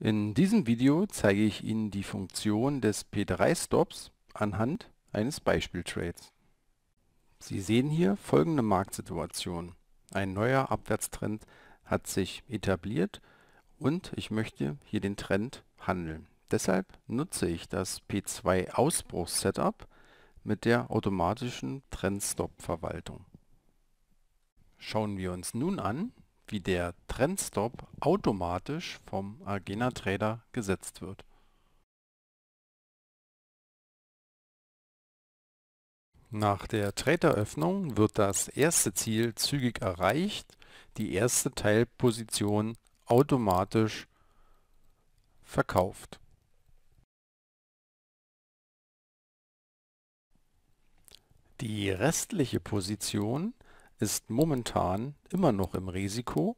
In diesem Video zeige ich Ihnen die Funktion des P3-Stops anhand eines Beispieltrades. Sie sehen hier folgende Marktsituation. Ein neuer Abwärtstrend hat sich etabliert und ich möchte hier den Trend handeln. Deshalb nutze ich das P2-Ausbruchs-Setup mit der automatischen Trendstop-Verwaltung. Schauen wir uns nun an, wie der Trendstop automatisch vom Agena Trader gesetzt wird. Nach der Traderöffnung wird das erste Ziel zügig erreicht, die erste Teilposition automatisch verkauft. Die restliche Position ist momentan immer noch im Risiko,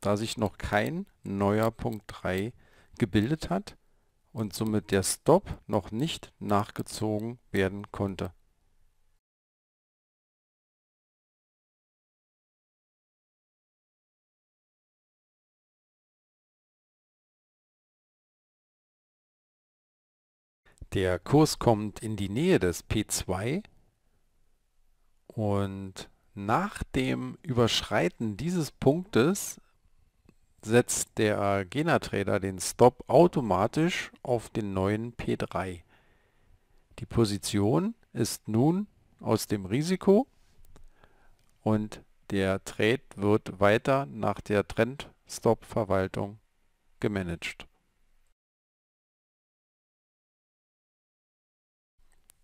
da sich noch kein neuer Punkt 3 gebildet hat und somit der Stop noch nicht nachgezogen werden konnte. Der Kurs kommt in die Nähe des P2 und nach dem Überschreiten dieses Punktes setzt der Gena-Trader den Stop automatisch auf den neuen P3. Die Position ist nun aus dem Risiko und der Trade wird weiter nach der Trend-Stop-Verwaltung gemanagt.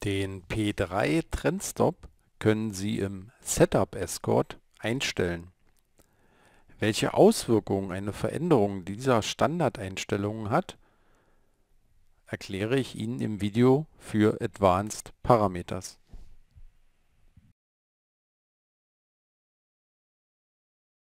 Den P3 Trendstop können Sie im Setup Escort einstellen. Welche Auswirkungen eine Veränderung dieser Standardeinstellungen hat, erkläre ich Ihnen im Video für Advanced Parameters.